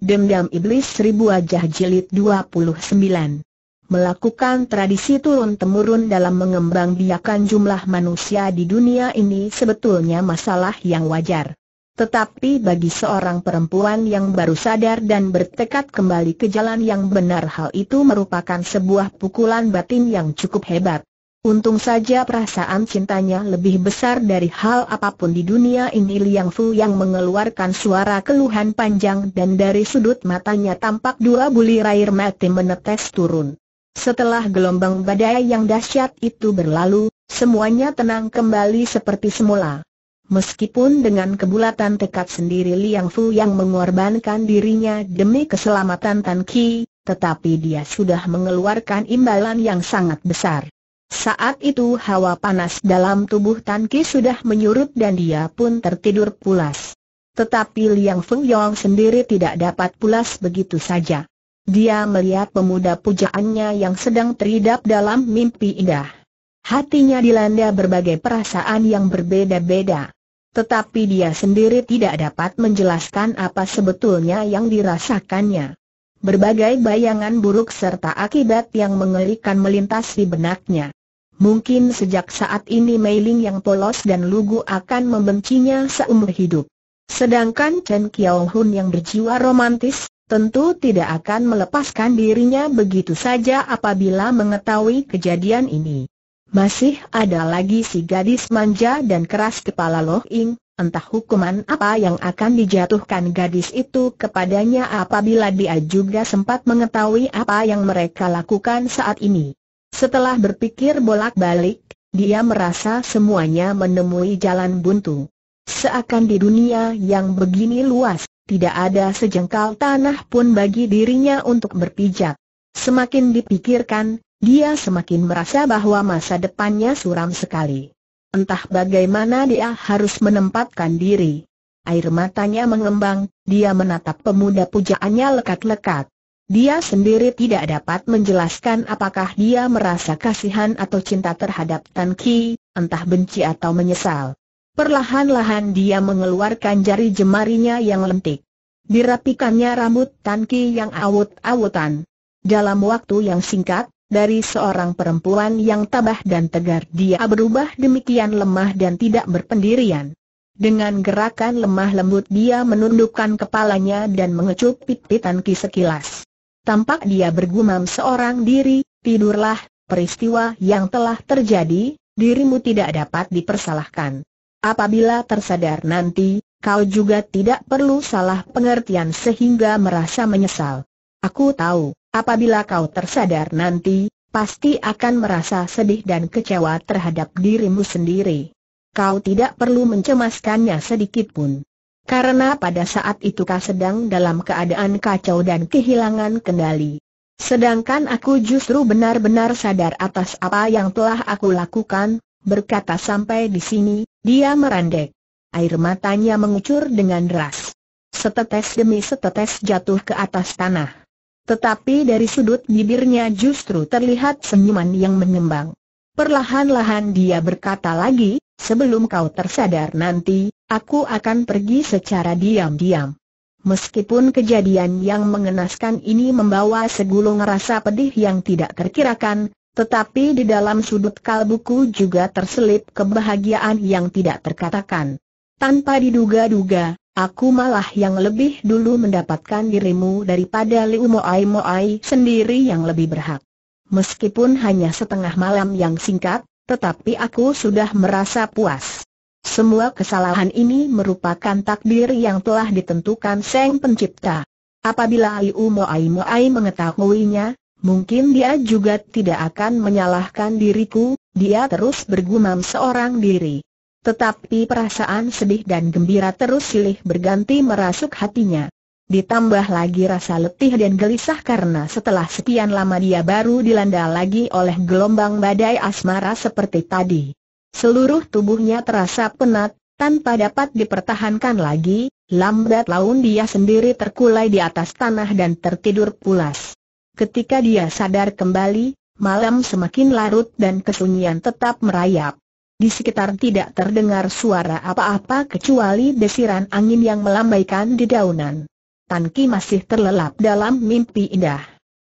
Dendam Iblis Seribu Wajah Jilid 29 Melakukan tradisi turun-temurun dalam mengembang biakan jumlah manusia di dunia ini sebetulnya masalah yang wajar. Tetapi bagi seorang perempuan yang baru sadar dan bertekad kembali ke jalan yang benar hal itu merupakan sebuah pukulan batin yang cukup hebat. Untung saja perasaan cintanya lebih besar dari hal apapun di dunia ini Liang Fu yang mengeluarkan suara keluhan panjang dan dari sudut matanya tampak dua bulir air mati menetes turun. Setelah gelombang badai yang dahsyat itu berlalu, semuanya tenang kembali seperti semula. Meskipun dengan kebulatan tekad sendiri Liang Fu yang mengorbankan dirinya demi keselamatan Tan Ki, tetapi dia sudah mengeluarkan imbalan yang sangat besar. Saat itu hawa panas dalam tubuh Tan Ki sudah menyurut dan dia pun tertidur pulas. Tetapi Liang Feng Yong sendiri tidak dapat pulas begitu saja. Dia melihat pemuda pujaannya yang sedang teridap dalam mimpi indah. Hatinya dilanda berbagai perasaan yang berbeda-beda. Tetapi dia sendiri tidak dapat menjelaskan apa sebetulnya yang dirasakannya. Berbagai bayangan buruk serta akibat yang mengerikan melintas di benaknya. Mungkin sejak saat ini Mei Ling yang polos dan lugu akan membencinya seumur hidup. Sedangkan Chen Kiao Hun yang berjiwa romantis, tentu tidak akan melepaskan dirinya begitu saja apabila mengetahui kejadian ini. Masih ada lagi si gadis manja dan keras kepala Loh Ing, entah hukuman apa yang akan dijatuhkan gadis itu kepadanya apabila dia juga sempat mengetahui apa yang mereka lakukan saat ini. Setelah berpikir bolak-balik, dia merasa semuanya menemui jalan buntu. Seakan di dunia yang begini luas, tidak ada sejengkal tanah pun bagi dirinya untuk berpijak. Semakin dipikirkan, dia semakin merasa bahwa masa depannya suram sekali. Entah bagaimana dia harus menempatkan diri. Air matanya mengembang, dia menatap pemuda pujaannya lekat-lekat. Dia sendiri tidak dapat menjelaskan apakah dia merasa kasihan atau cinta terhadap Tan Ki, entah benci atau menyesal. Perlahan-lahan dia mengeluarkan jari jemarinya yang lentik. Dirapikannya rambut Tan Ki yang awut-awutan. Dalam waktu yang singkat, dari seorang perempuan yang tabah dan tegar dia berubah demikian lemah dan tidak berpendirian. Dengan gerakan lemah lembut dia menundukkan kepalanya dan mengecup pipi Tan ki sekilas tampak dia bergumam seorang diri, tidurlah, peristiwa yang telah terjadi, dirimu tidak dapat dipersalahkan. Apabila tersadar nanti, kau juga tidak perlu salah pengertian sehingga merasa menyesal. Aku tahu, apabila kau tersadar nanti, pasti akan merasa sedih dan kecewa terhadap dirimu sendiri. Kau tidak perlu mencemaskannya sedikitpun. Karena pada saat itu kau sedang dalam keadaan kacau dan kehilangan kendali. Sedangkan aku justru benar-benar sadar atas apa yang telah aku lakukan, berkata sampai di sini, dia merandek. Air matanya mengucur dengan deras. Setetes demi setetes jatuh ke atas tanah. Tetapi dari sudut bibirnya justru terlihat senyuman yang mengembang. Perlahan-lahan dia berkata lagi, sebelum kau tersadar nanti, Aku akan pergi secara diam-diam. Meskipun kejadian yang mengenaskan ini membawa segulung rasa pedih yang tidak terkirakan, tetapi di dalam sudut kalbuku juga terselip kebahagiaan yang tidak terkatakan. Tanpa diduga-duga, aku malah yang lebih dulu mendapatkan dirimu daripada Liu Moai Moai sendiri yang lebih berhak. Meskipun hanya setengah malam yang singkat, tetapi aku sudah merasa puas. Semua kesalahan ini merupakan takdir yang telah ditentukan Sang Pencipta. Apabila Liu Moai Moai mengetahuinya, mungkin dia juga tidak akan menyalahkan diriku, dia terus bergumam seorang diri. Tetapi perasaan sedih dan gembira terus silih berganti merasuk hatinya. Ditambah lagi rasa letih dan gelisah karena setelah sekian lama dia baru dilanda lagi oleh gelombang badai asmara seperti tadi. Seluruh tubuhnya terasa penat, tanpa dapat dipertahankan lagi, lambat laun dia sendiri terkulai di atas tanah dan tertidur pulas. Ketika dia sadar kembali, malam semakin larut dan kesunyian tetap merayap. Di sekitar tidak terdengar suara apa-apa kecuali desiran angin yang melambaikan di daunan. Tan Ki masih terlelap dalam mimpi indah.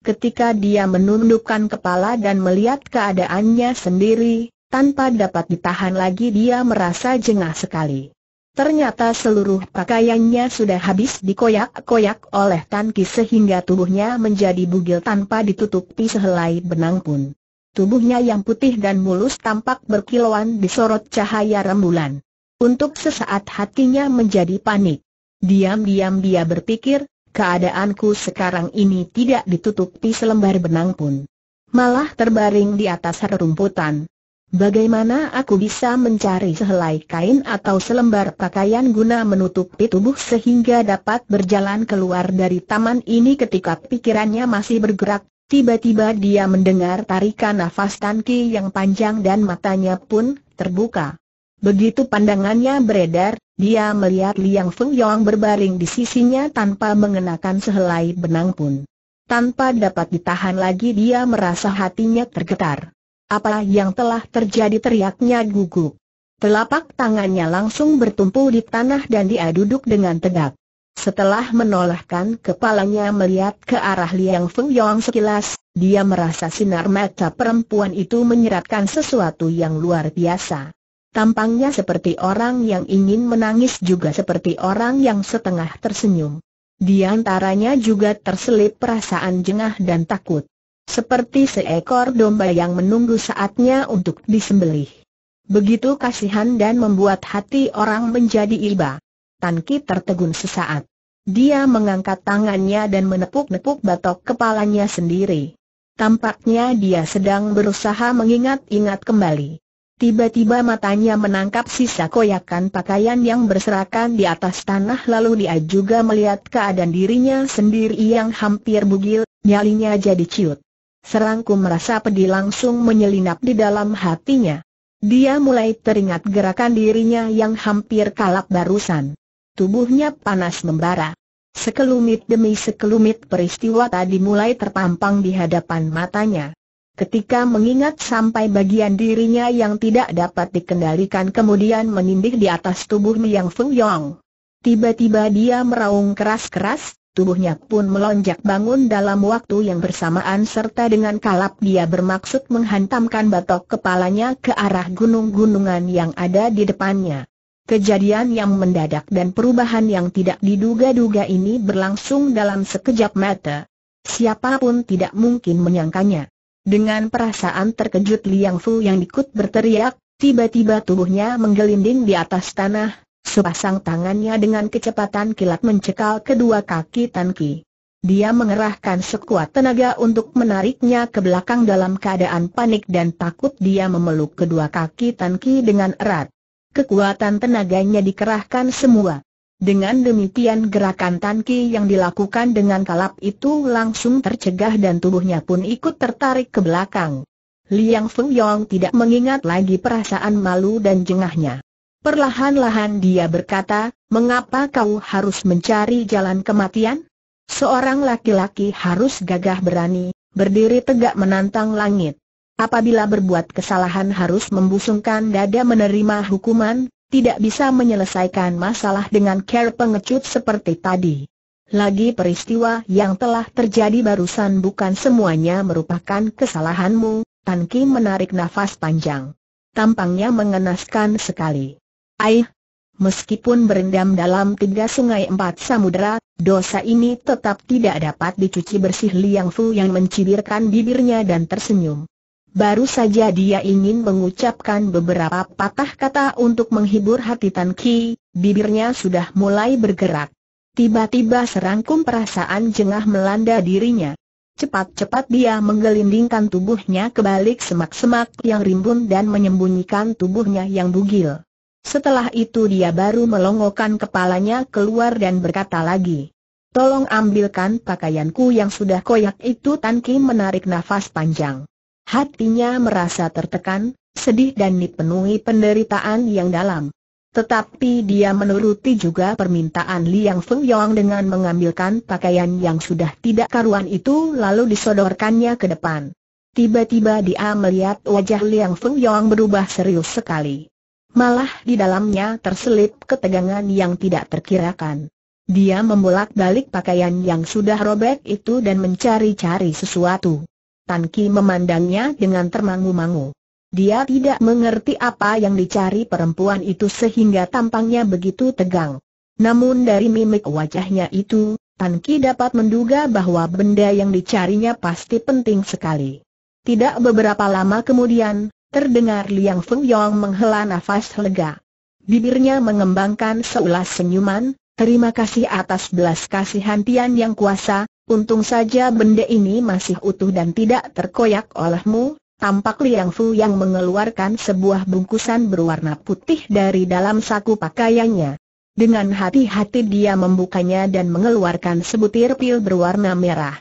Ketika dia menundukkan kepala dan melihat keadaannya sendiri, tanpa dapat ditahan lagi dia merasa jengah sekali. Ternyata seluruh pakaiannya sudah habis dikoyak-koyak oleh Tan Ki sehingga tubuhnya menjadi bugil tanpa ditutupi sehelai benang pun. Tubuhnya yang putih dan mulus tampak berkilauan disorot cahaya rembulan. Untuk sesaat hatinya menjadi panik. Diam-diam dia berpikir, keadaanku sekarang ini tidak ditutupi selembar benang pun. Malah terbaring di atas rerumputan. Bagaimana aku bisa mencari sehelai kain atau selembar pakaian guna menutupi tubuh sehingga dapat berjalan keluar dari taman ini ketika pikirannya masih bergerak, tiba-tiba dia mendengar tarikan nafas Tan yang panjang dan matanya pun terbuka. Begitu pandangannya beredar, dia melihat Liang Feng Yong berbaring di sisinya tanpa mengenakan sehelai benang pun. Tanpa dapat ditahan lagi dia merasa hatinya tergetar. Apa yang telah terjadi teriaknya gugup. Telapak tangannya langsung bertumpu di tanah dan dia duduk dengan tegak. Setelah menolakkan kepalanya melihat ke arah Liang Feng Yong sekilas, dia merasa sinar mata perempuan itu menyeratkan sesuatu yang luar biasa. Tampangnya seperti orang yang ingin menangis juga seperti orang yang setengah tersenyum. Di antaranya juga terselip perasaan jengah dan takut. Seperti seekor domba yang menunggu saatnya untuk disembelih. Begitu kasihan dan membuat hati orang menjadi iba. Tan Ki tertegun sesaat. Dia mengangkat tangannya dan menepuk-nepuk batok kepalanya sendiri. Tampaknya dia sedang berusaha mengingat-ingat kembali. Tiba-tiba matanya menangkap sisa koyakan pakaian yang berserakan di atas tanah lalu dia juga melihat keadaan dirinya sendiri yang hampir bugil, nyalinya jadi ciut. Serangku merasa pedih langsung menyelinap di dalam hatinya. Dia mulai teringat gerakan dirinya yang hampir kalap barusan. Tubuhnya panas membara. Sekelumit demi sekelumit peristiwa tadi mulai terpampang di hadapan matanya. Ketika mengingat sampai bagian dirinya yang tidak dapat dikendalikan kemudian menindih di atas tubuh Miang Feng Yong. Tiba-tiba dia meraung keras-keras, tubuhnya pun melonjak bangun dalam waktu yang bersamaan serta dengan kalap dia bermaksud menghantamkan batok kepalanya ke arah gunung-gunungan yang ada di depannya. Kejadian yang mendadak dan perubahan yang tidak diduga-duga ini berlangsung dalam sekejap mata. Siapapun tidak mungkin menyangkanya. Dengan perasaan terkejut Liang Fu yang ikut berteriak, tiba-tiba tubuhnya menggelinding di atas tanah, Sepasang tangannya dengan kecepatan kilat mencekal kedua kaki Tan Ki. Dia mengerahkan sekuat tenaga untuk menariknya ke belakang dalam keadaan panik dan takut dia memeluk kedua kaki Tan Ki dengan erat. Kekuatan tenaganya dikerahkan semua. Dengan demikian gerakan Tan Ki yang dilakukan dengan kalap itu langsung tercegah dan tubuhnya pun ikut tertarik ke belakang. Liang Yong tidak mengingat lagi perasaan malu dan jengahnya. Perlahan-lahan dia berkata, mengapa kau harus mencari jalan kematian? Seorang laki-laki harus gagah berani, berdiri tegak menantang langit. Apabila berbuat kesalahan harus membusungkan dada menerima hukuman, tidak bisa menyelesaikan masalah dengan care pengecut seperti tadi. Lagi peristiwa yang telah terjadi barusan bukan semuanya merupakan kesalahanmu, Tan Kim menarik nafas panjang. Tampangnya mengenaskan sekali. Aih, meskipun berendam dalam tiga sungai empat samudera, dosa ini tetap tidak dapat dicuci bersih Liang Fu yang mencibirkan bibirnya dan tersenyum. Baru saja dia ingin mengucapkan beberapa patah kata untuk menghibur hati Tan Ki, bibirnya sudah mulai bergerak. Tiba-tiba serangkum perasaan jengah melanda dirinya. Cepat-cepat dia menggelindingkan tubuhnya ke balik semak-semak yang rimbun dan menyembunyikan tubuhnya yang bugil. Setelah itu dia baru melongokkan kepalanya keluar dan berkata lagi. Tolong ambilkan pakaianku yang sudah koyak itu Tan Kim menarik nafas panjang. Hatinya merasa tertekan, sedih dan dipenuhi penderitaan yang dalam. Tetapi dia menuruti juga permintaan Liang Feng Yong dengan mengambilkan pakaian yang sudah tidak karuan itu lalu disodorkannya ke depan. Tiba-tiba dia melihat wajah Liang Feng Yong berubah serius sekali. Malah di dalamnya terselip ketegangan yang tidak terkirakan. Dia membolak-balik pakaian yang sudah robek itu dan mencari-cari sesuatu. Tan Ki memandangnya dengan termangu-mangu. Dia tidak mengerti apa yang dicari perempuan itu sehingga tampangnya begitu tegang. Namun dari mimik wajahnya itu, Tan Ki dapat menduga bahwa benda yang dicarinya pasti penting sekali. Tidak beberapa lama kemudian, Terdengar Liang Feng Yong menghela nafas lega. Bibirnya mengembangkan seulas senyuman, terima kasih atas belas kasih Tian yang kuasa, untung saja benda ini masih utuh dan tidak terkoyak olehmu, tampak Liang Fu yang mengeluarkan sebuah bungkusan berwarna putih dari dalam saku pakaiannya. Dengan hati-hati dia membukanya dan mengeluarkan sebutir pil berwarna merah.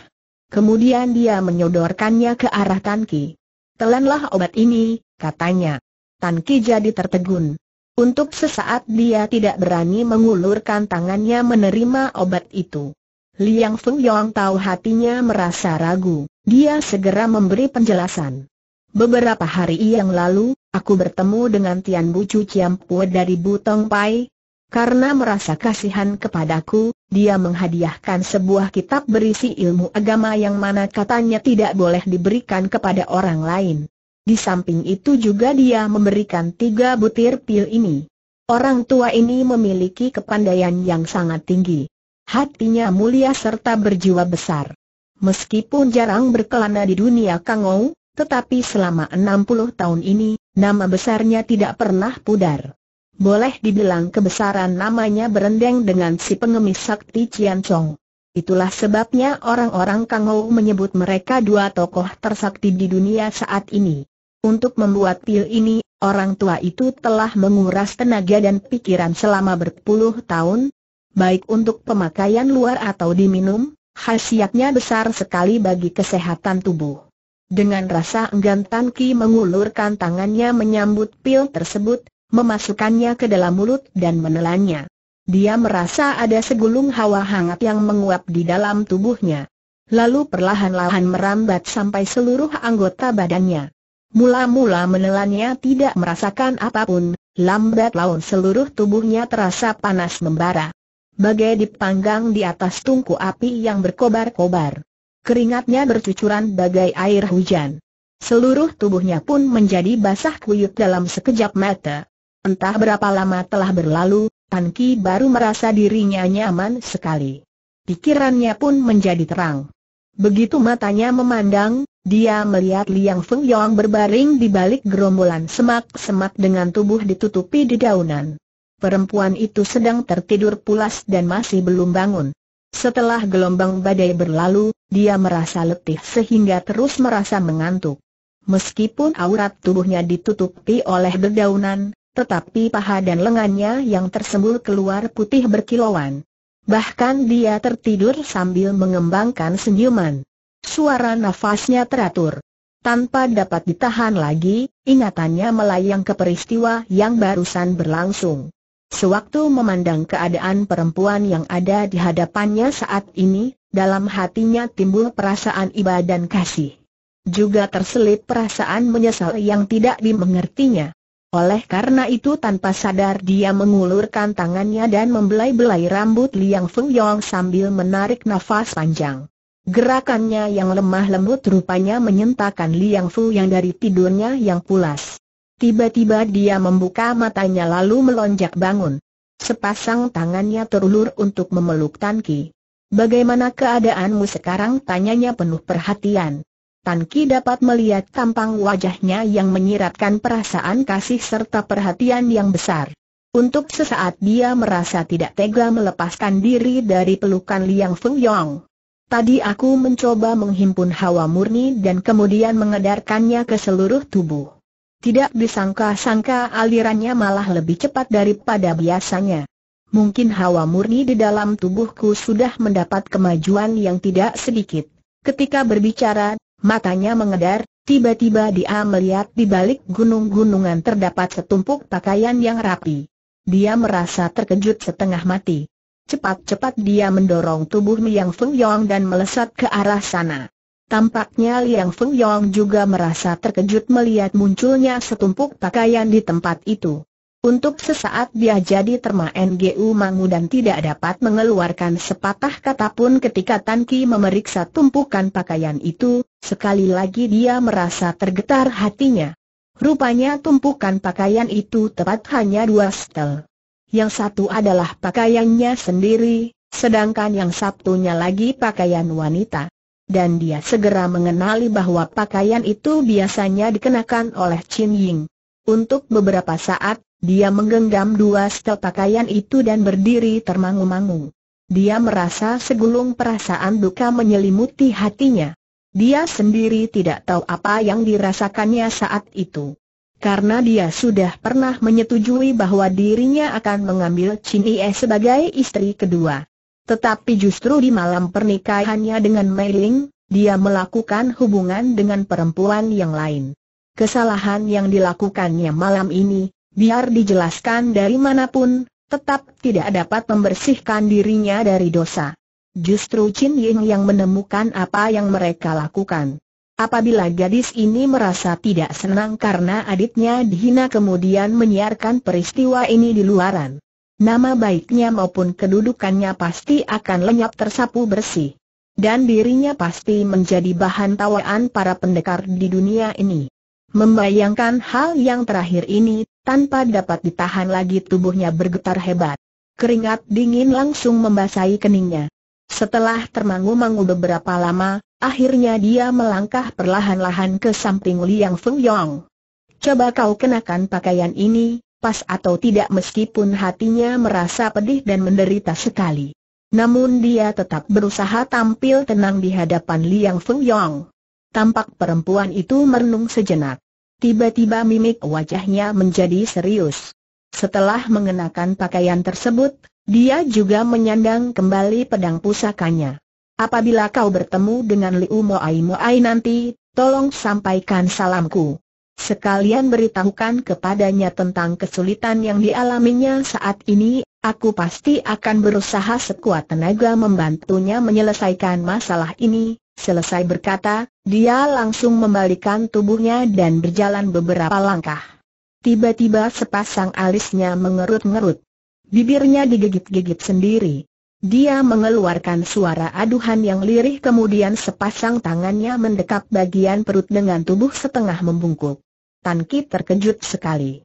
Kemudian dia menyodorkannya ke arah Tan Ki. Telanlah obat ini, katanya. Tan Ki jadi tertegun. Untuk sesaat dia tidak berani mengulurkan tangannya menerima obat itu. Liang Feng Yong tahu hatinya merasa ragu, dia segera memberi penjelasan. Beberapa hari yang lalu, aku bertemu dengan Tian Bu Chu Chiam Pue dari Butong Pai, karena merasa kasihan kepadaku, dia menghadiahkan sebuah kitab berisi ilmu agama yang mana katanya tidak boleh diberikan kepada orang lain. Di samping itu juga dia memberikan tiga butir pil ini. Orang tua ini memiliki kepandaian yang sangat tinggi. Hatinya mulia serta berjiwa besar. Meskipun jarang berkelana di dunia Kangou, tetapi selama 60 tahun ini, nama besarnya tidak pernah pudar boleh dibilang kebesaran namanya berendeng dengan si pengemis sakti Cian Chong. Itulah sebabnya orang-orang Kangou menyebut mereka dua tokoh tersakti di dunia saat ini. Untuk membuat pil ini, orang tua itu telah menguras tenaga dan pikiran selama berpuluh tahun, baik untuk pemakaian luar atau diminum, khasiatnya besar sekali bagi kesehatan tubuh. Dengan rasa enggan Tan Ki mengulurkan tangannya menyambut pil tersebut, memasukkannya ke dalam mulut dan menelannya. Dia merasa ada segulung hawa hangat yang menguap di dalam tubuhnya. Lalu perlahan-lahan merambat sampai seluruh anggota badannya. Mula-mula menelannya tidak merasakan apapun, lambat laun seluruh tubuhnya terasa panas membara. Bagai dipanggang di atas tungku api yang berkobar-kobar. Keringatnya bercucuran bagai air hujan. Seluruh tubuhnya pun menjadi basah kuyup dalam sekejap mata. Entah berapa lama telah berlalu, Tan Ki baru merasa dirinya nyaman sekali. Pikirannya pun menjadi terang. Begitu matanya memandang, dia melihat Liang Feng Yong berbaring di balik gerombolan semak-semak dengan tubuh ditutupi di daunan. Perempuan itu sedang tertidur pulas dan masih belum bangun. Setelah gelombang badai berlalu, dia merasa letih sehingga terus merasa mengantuk. Meskipun aurat tubuhnya ditutupi oleh dedaunan, tetapi paha dan lengannya yang tersembul keluar putih berkilauan. Bahkan dia tertidur sambil mengembangkan senyuman. Suara nafasnya teratur. Tanpa dapat ditahan lagi, ingatannya melayang ke peristiwa yang barusan berlangsung. Sewaktu memandang keadaan perempuan yang ada di hadapannya saat ini, dalam hatinya timbul perasaan iba dan kasih. Juga terselip perasaan menyesal yang tidak dimengertinya. Oleh karena itu tanpa sadar dia mengulurkan tangannya dan membelai-belai rambut Liang Feng Yong sambil menarik nafas panjang. Gerakannya yang lemah lembut rupanya menyentakkan Liang Fu yang dari tidurnya yang pulas. Tiba-tiba dia membuka matanya lalu melonjak bangun. Sepasang tangannya terulur untuk memeluk Tan Ki. Bagaimana keadaanmu sekarang? Tanyanya penuh perhatian. Tan Ki dapat melihat tampang wajahnya yang menyiratkan perasaan kasih serta perhatian yang besar. Untuk sesaat dia merasa tidak tega melepaskan diri dari pelukan Liang Feng Yong. Tadi aku mencoba menghimpun hawa murni dan kemudian mengedarkannya ke seluruh tubuh. Tidak disangka-sangka alirannya malah lebih cepat daripada biasanya. Mungkin hawa murni di dalam tubuhku sudah mendapat kemajuan yang tidak sedikit. Ketika berbicara, Matanya mengedar, tiba-tiba dia melihat di balik gunung-gunungan terdapat setumpuk pakaian yang rapi. Dia merasa terkejut setengah mati. Cepat-cepat dia mendorong tubuh Liang Feng Yong dan melesat ke arah sana. Tampaknya Liang Feng Yong juga merasa terkejut melihat munculnya setumpuk pakaian di tempat itu. Untuk sesaat dia jadi terma NGU Mangu dan tidak dapat mengeluarkan sepatah kata pun ketika Tan Ki memeriksa tumpukan pakaian itu, sekali lagi dia merasa tergetar hatinya. Rupanya tumpukan pakaian itu tepat hanya dua setel. Yang satu adalah pakaiannya sendiri, sedangkan yang satunya lagi pakaian wanita. Dan dia segera mengenali bahwa pakaian itu biasanya dikenakan oleh Chin Ying. Untuk beberapa saat, dia menggenggam dua setel pakaian itu dan berdiri termangu-mangu. Dia merasa segulung perasaan duka menyelimuti hatinya. Dia sendiri tidak tahu apa yang dirasakannya saat itu. Karena dia sudah pernah menyetujui bahwa dirinya akan mengambil Chin Ie sebagai istri kedua. Tetapi justru di malam pernikahannya dengan Mei Ling, dia melakukan hubungan dengan perempuan yang lain. Kesalahan yang dilakukannya malam ini, biar dijelaskan dari manapun, tetap tidak dapat membersihkan dirinya dari dosa. Justru Chin Ying yang menemukan apa yang mereka lakukan. Apabila gadis ini merasa tidak senang karena adiknya dihina kemudian menyiarkan peristiwa ini di luaran. Nama baiknya maupun kedudukannya pasti akan lenyap tersapu bersih. Dan dirinya pasti menjadi bahan tawaan para pendekar di dunia ini. Membayangkan hal yang terakhir ini, tanpa dapat ditahan lagi tubuhnya bergetar hebat. Keringat dingin langsung membasahi keningnya. Setelah termangu-mangu beberapa lama, akhirnya dia melangkah perlahan-lahan ke samping Liang Feng Yong. Coba kau kenakan pakaian ini, pas atau tidak meskipun hatinya merasa pedih dan menderita sekali. Namun dia tetap berusaha tampil tenang di hadapan Liang Feng Yong. Tampak perempuan itu merenung sejenak. Tiba-tiba mimik wajahnya menjadi serius. Setelah mengenakan pakaian tersebut, dia juga menyandang kembali pedang pusakanya. Apabila kau bertemu dengan Liu Moai Moai nanti, tolong sampaikan salamku. Sekalian beritahukan kepadanya tentang kesulitan yang dialaminya saat ini, aku pasti akan berusaha sekuat tenaga membantunya menyelesaikan masalah ini, Selesai berkata, dia langsung membalikan tubuhnya dan berjalan beberapa langkah. Tiba-tiba sepasang alisnya mengerut-ngerut. Bibirnya digigit-gigit sendiri. Dia mengeluarkan suara aduhan yang lirih kemudian sepasang tangannya mendekap bagian perut dengan tubuh setengah membungkuk. Tan Ki terkejut sekali.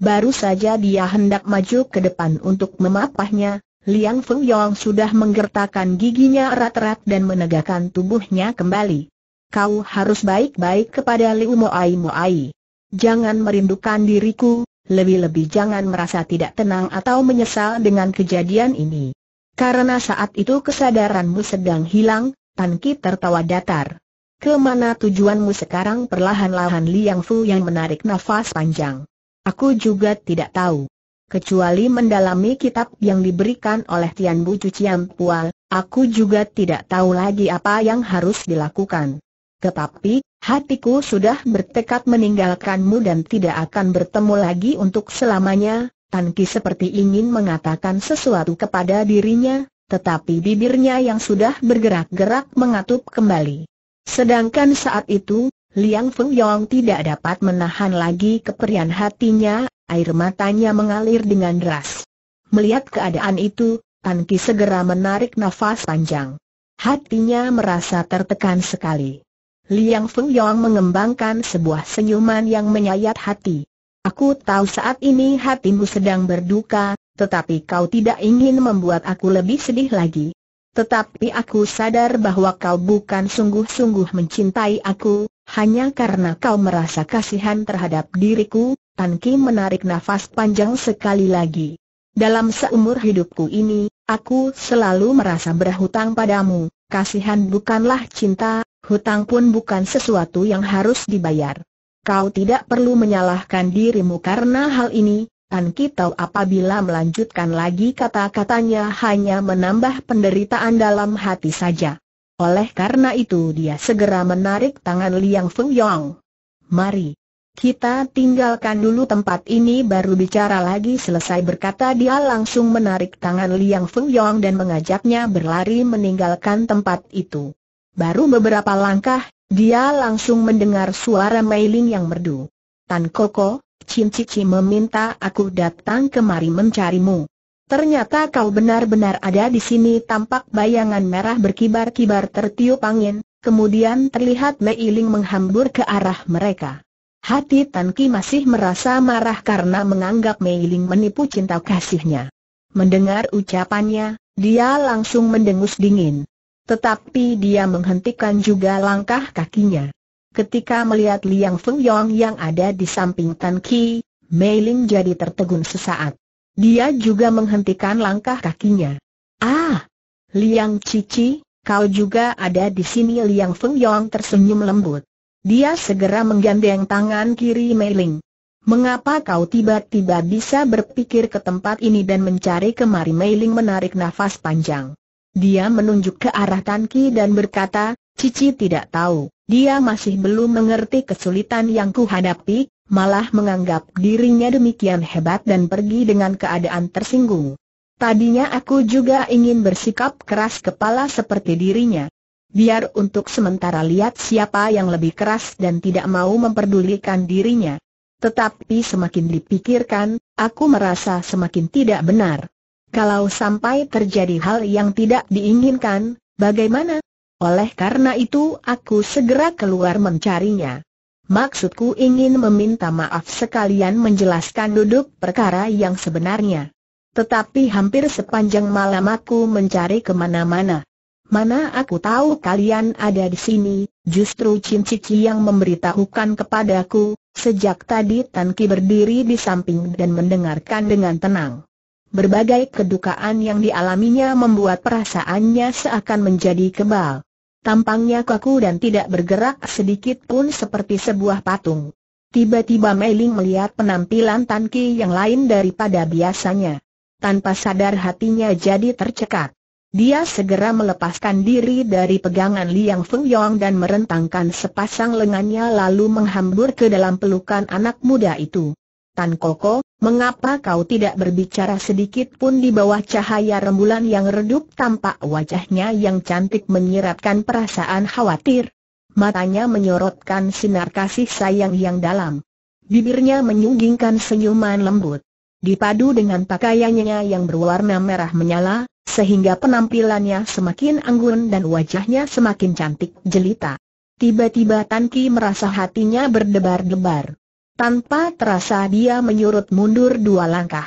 Baru saja dia hendak maju ke depan untuk memapahnya, Liang Feng Yong sudah menggertakkan giginya erat-erat dan menegakkan tubuhnya kembali. Kau harus baik-baik kepada Liu Moai Moai. Jangan merindukan diriku, lebih-lebih jangan merasa tidak tenang atau menyesal dengan kejadian ini. Karena saat itu kesadaranmu sedang hilang, Tan Ki tertawa datar. Kemana tujuanmu sekarang perlahan-lahan Liang Fu yang menarik nafas panjang. Aku juga tidak tahu. Kecuali mendalami kitab yang diberikan oleh Tian Bu Cucian Pual, aku juga tidak tahu lagi apa yang harus dilakukan. Tetapi, hatiku sudah bertekad meninggalkanmu dan tidak akan bertemu lagi untuk selamanya, Tan Ki seperti ingin mengatakan sesuatu kepada dirinya, tetapi bibirnya yang sudah bergerak-gerak mengatup kembali. Sedangkan saat itu, Liang Feng Yong tidak dapat menahan lagi keperian hatinya, air matanya mengalir dengan deras. Melihat keadaan itu, Tan Ki segera menarik nafas panjang. Hatinya merasa tertekan sekali. Liang Feng Yong mengembangkan sebuah senyuman yang menyayat hati. Aku tahu saat ini hatimu sedang berduka, tetapi kau tidak ingin membuat aku lebih sedih lagi. Tetapi aku sadar bahwa kau bukan sungguh-sungguh mencintai aku, hanya karena kau merasa kasihan terhadap diriku, Tan Ki menarik nafas panjang sekali lagi. Dalam seumur hidupku ini, aku selalu merasa berhutang padamu, kasihan bukanlah cinta, hutang pun bukan sesuatu yang harus dibayar. Kau tidak perlu menyalahkan dirimu karena hal ini, Tan Ki tahu apabila melanjutkan lagi kata-katanya hanya menambah penderitaan dalam hati saja. Oleh karena itu dia segera menarik tangan Liang Feng Yong. Mari, kita tinggalkan dulu tempat ini baru bicara lagi selesai berkata dia langsung menarik tangan Liang Feng Yong dan mengajaknya berlari meninggalkan tempat itu. Baru beberapa langkah, dia langsung mendengar suara Meiling yang merdu. Tan Koko, Cin Cici meminta aku datang kemari mencarimu. Ternyata kau benar-benar ada di sini tampak bayangan merah berkibar-kibar tertiup angin, kemudian terlihat Meiling menghambur ke arah mereka. Hati Tan Ki masih merasa marah karena menganggap Mei Ling menipu cinta kasihnya. Mendengar ucapannya, dia langsung mendengus dingin. Tetapi dia menghentikan juga langkah kakinya. Ketika melihat Liang Feng Yong yang ada di samping Tan Ki, Mei Ling jadi tertegun sesaat. Dia juga menghentikan langkah kakinya. Ah! Liang Cici, kau juga ada di sini Liang Feng Yong tersenyum lembut. Dia segera menggandeng tangan kiri Meiling. Mengapa kau tiba-tiba bisa berpikir ke tempat ini dan mencari kemari Meiling menarik nafas panjang? Dia menunjuk ke arah Tan dan berkata, Cici tidak tahu, dia masih belum mengerti kesulitan yang kuhadapi, malah menganggap dirinya demikian hebat dan pergi dengan keadaan tersinggung. Tadinya aku juga ingin bersikap keras kepala seperti dirinya, biar untuk sementara lihat siapa yang lebih keras dan tidak mau memperdulikan dirinya. Tetapi semakin dipikirkan, aku merasa semakin tidak benar. Kalau sampai terjadi hal yang tidak diinginkan, bagaimana? Oleh karena itu aku segera keluar mencarinya. Maksudku ingin meminta maaf sekalian menjelaskan duduk perkara yang sebenarnya. Tetapi hampir sepanjang malam aku mencari kemana-mana. Mana aku tahu kalian ada di sini, justru Chin Cici yang memberitahukan kepadaku, sejak tadi Tan Ki berdiri di samping dan mendengarkan dengan tenang. Berbagai kedukaan yang dialaminya membuat perasaannya seakan menjadi kebal. Tampangnya kaku dan tidak bergerak sedikit pun seperti sebuah patung. Tiba-tiba Meiling melihat penampilan Tan Ki yang lain daripada biasanya. Tanpa sadar hatinya jadi tercekat. Dia segera melepaskan diri dari pegangan Liang Feng Yong dan merentangkan sepasang lengannya lalu menghambur ke dalam pelukan anak muda itu. Tan Koko, mengapa kau tidak berbicara sedikit pun di bawah cahaya rembulan yang redup tampak wajahnya yang cantik menyiratkan perasaan khawatir. Matanya menyorotkan sinar kasih sayang yang dalam. Bibirnya menyunggingkan senyuman lembut. Dipadu dengan pakaiannya yang berwarna merah menyala, sehingga penampilannya semakin anggun dan wajahnya semakin cantik jelita. Tiba-tiba Tan Ki merasa hatinya berdebar-debar. Tanpa terasa dia menyurut mundur dua langkah.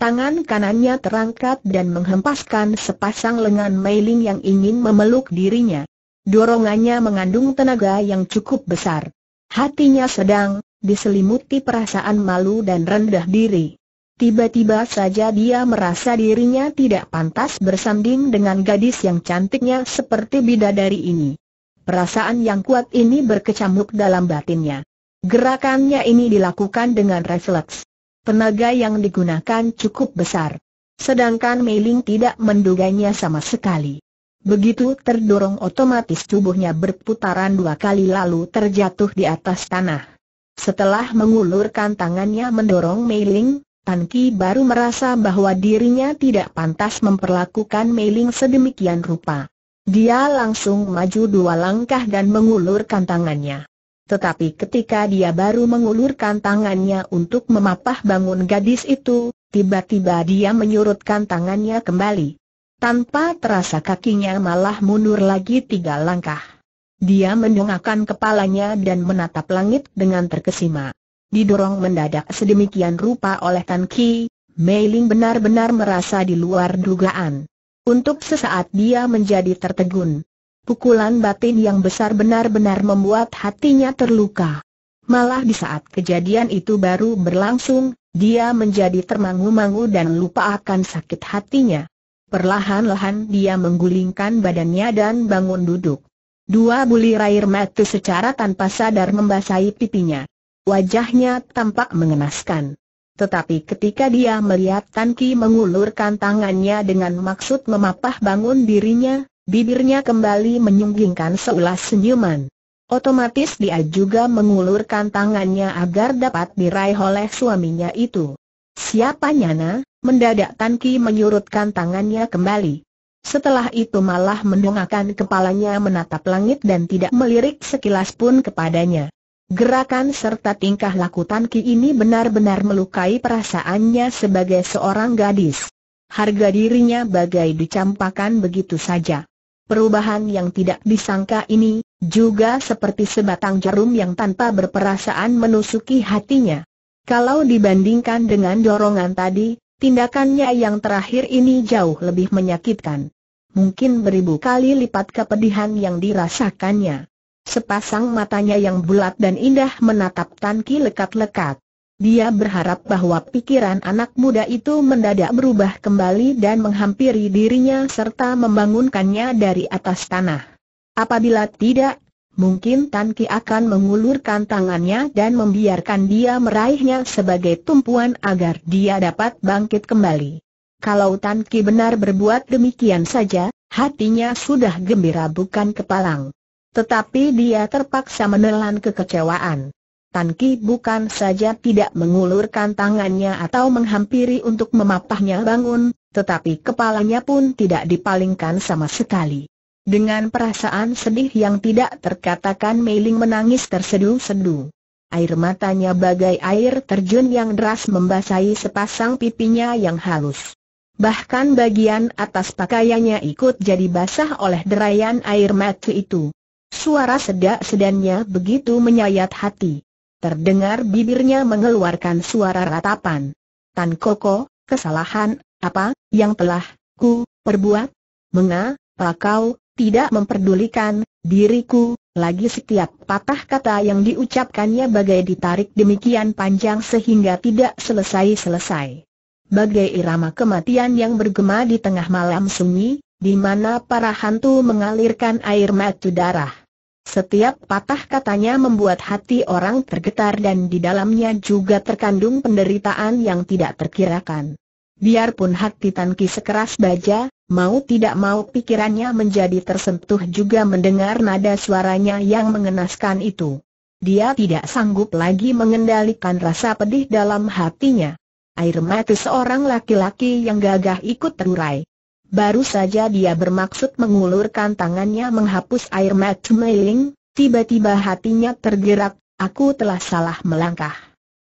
Tangan kanannya terangkat dan menghempaskan sepasang lengan Meiling yang ingin memeluk dirinya. Dorongannya mengandung tenaga yang cukup besar. Hatinya sedang diselimuti perasaan malu dan rendah diri. Tiba-tiba saja dia merasa dirinya tidak pantas bersanding dengan gadis yang cantiknya seperti bidadari ini. Perasaan yang kuat ini berkecamuk dalam batinnya. Gerakannya ini dilakukan dengan refleks. Tenaga yang digunakan cukup besar. Sedangkan Meiling tidak menduganya sama sekali. Begitu terdorong otomatis tubuhnya berputaran dua kali lalu terjatuh di atas tanah. Setelah mengulurkan tangannya mendorong Meiling, Tan Ki baru merasa bahwa dirinya tidak pantas memperlakukan Mei sedemikian rupa. Dia langsung maju dua langkah dan mengulurkan tangannya. Tetapi ketika dia baru mengulurkan tangannya untuk memapah bangun gadis itu, tiba-tiba dia menyurutkan tangannya kembali. Tanpa terasa kakinya malah mundur lagi tiga langkah. Dia mendongakkan kepalanya dan menatap langit dengan terkesima. Didorong mendadak sedemikian rupa oleh Tan Ki, Mei Ling benar-benar merasa di luar dugaan. Untuk sesaat dia menjadi tertegun. Pukulan batin yang besar benar-benar membuat hatinya terluka. Malah di saat kejadian itu baru berlangsung, dia menjadi termangu-mangu dan lupa akan sakit hatinya. Perlahan-lahan dia menggulingkan badannya dan bangun duduk. Dua bulir air mata secara tanpa sadar membasahi pipinya wajahnya tampak mengenaskan. Tetapi ketika dia melihat Tan Ki mengulurkan tangannya dengan maksud memapah bangun dirinya, bibirnya kembali menyunggingkan seulas senyuman. Otomatis dia juga mengulurkan tangannya agar dapat diraih oleh suaminya itu. Siapa nyana? Mendadak Tan Ki menyurutkan tangannya kembali. Setelah itu malah mendongakkan kepalanya menatap langit dan tidak melirik sekilas pun kepadanya. Gerakan serta tingkah laku Tan Ki ini benar-benar melukai perasaannya sebagai seorang gadis. Harga dirinya bagai dicampakkan begitu saja. Perubahan yang tidak disangka ini, juga seperti sebatang jarum yang tanpa berperasaan menusuki hatinya. Kalau dibandingkan dengan dorongan tadi, tindakannya yang terakhir ini jauh lebih menyakitkan. Mungkin beribu kali lipat kepedihan yang dirasakannya. Sepasang matanya yang bulat dan indah menatap Tan Ki lekat-lekat. Dia berharap bahwa pikiran anak muda itu mendadak berubah kembali dan menghampiri dirinya serta membangunkannya dari atas tanah. Apabila tidak, mungkin Tan Ki akan mengulurkan tangannya dan membiarkan dia meraihnya sebagai tumpuan agar dia dapat bangkit kembali. Kalau Tan Ki benar berbuat demikian saja, hatinya sudah gembira bukan kepalang. Tetapi dia terpaksa menelan kekecewaan. Tan Ki bukan saja tidak mengulurkan tangannya atau menghampiri untuk memapahnya bangun, tetapi kepalanya pun tidak dipalingkan sama sekali. Dengan perasaan sedih yang tidak terkatakan Mei menangis tersedu-sedu. Air matanya bagai air terjun yang deras membasahi sepasang pipinya yang halus. Bahkan bagian atas pakaiannya ikut jadi basah oleh derayan air mata itu. Suara sedak-sedannya begitu menyayat hati. Terdengar bibirnya mengeluarkan suara ratapan. Tan Koko, kesalahan, apa, yang telah, ku, perbuat? Mengapa kau, tidak memperdulikan, diriku, lagi setiap patah kata yang diucapkannya bagai ditarik demikian panjang sehingga tidak selesai-selesai. Bagai irama kematian yang bergema di tengah malam sunyi, di mana para hantu mengalirkan air matu darah. Setiap patah katanya membuat hati orang tergetar dan di dalamnya juga terkandung penderitaan yang tidak terkirakan. Biarpun hati tanki sekeras baja, mau tidak mau pikirannya menjadi tersentuh juga mendengar nada suaranya yang mengenaskan itu. Dia tidak sanggup lagi mengendalikan rasa pedih dalam hatinya. Air mata seorang laki-laki yang gagah ikut terurai. Baru saja dia bermaksud mengulurkan tangannya menghapus air mata Meiling, tiba-tiba hatinya tergerak, aku telah salah melangkah.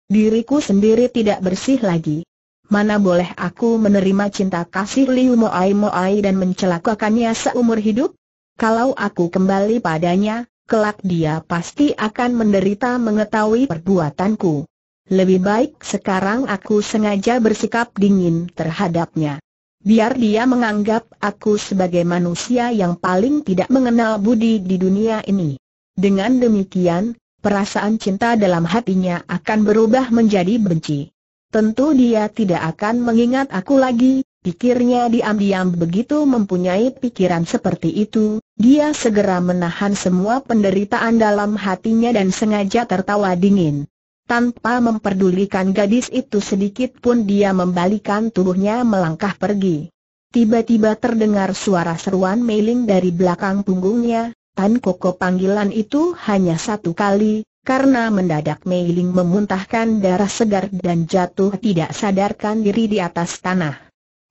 Diriku sendiri tidak bersih lagi. Mana boleh aku menerima cinta kasih Liu Moai Moai dan mencelakakannya seumur hidup? Kalau aku kembali padanya, kelak dia pasti akan menderita mengetahui perbuatanku. Lebih baik sekarang aku sengaja bersikap dingin terhadapnya biar dia menganggap aku sebagai manusia yang paling tidak mengenal budi di dunia ini. Dengan demikian, perasaan cinta dalam hatinya akan berubah menjadi benci. Tentu dia tidak akan mengingat aku lagi, pikirnya diam-diam begitu mempunyai pikiran seperti itu, dia segera menahan semua penderitaan dalam hatinya dan sengaja tertawa dingin. Tanpa memperdulikan gadis itu sedikit pun dia membalikan tubuhnya melangkah pergi. Tiba-tiba terdengar suara seruan mailing dari belakang punggungnya, Tan Koko panggilan itu hanya satu kali, karena mendadak mailing memuntahkan darah segar dan jatuh tidak sadarkan diri di atas tanah.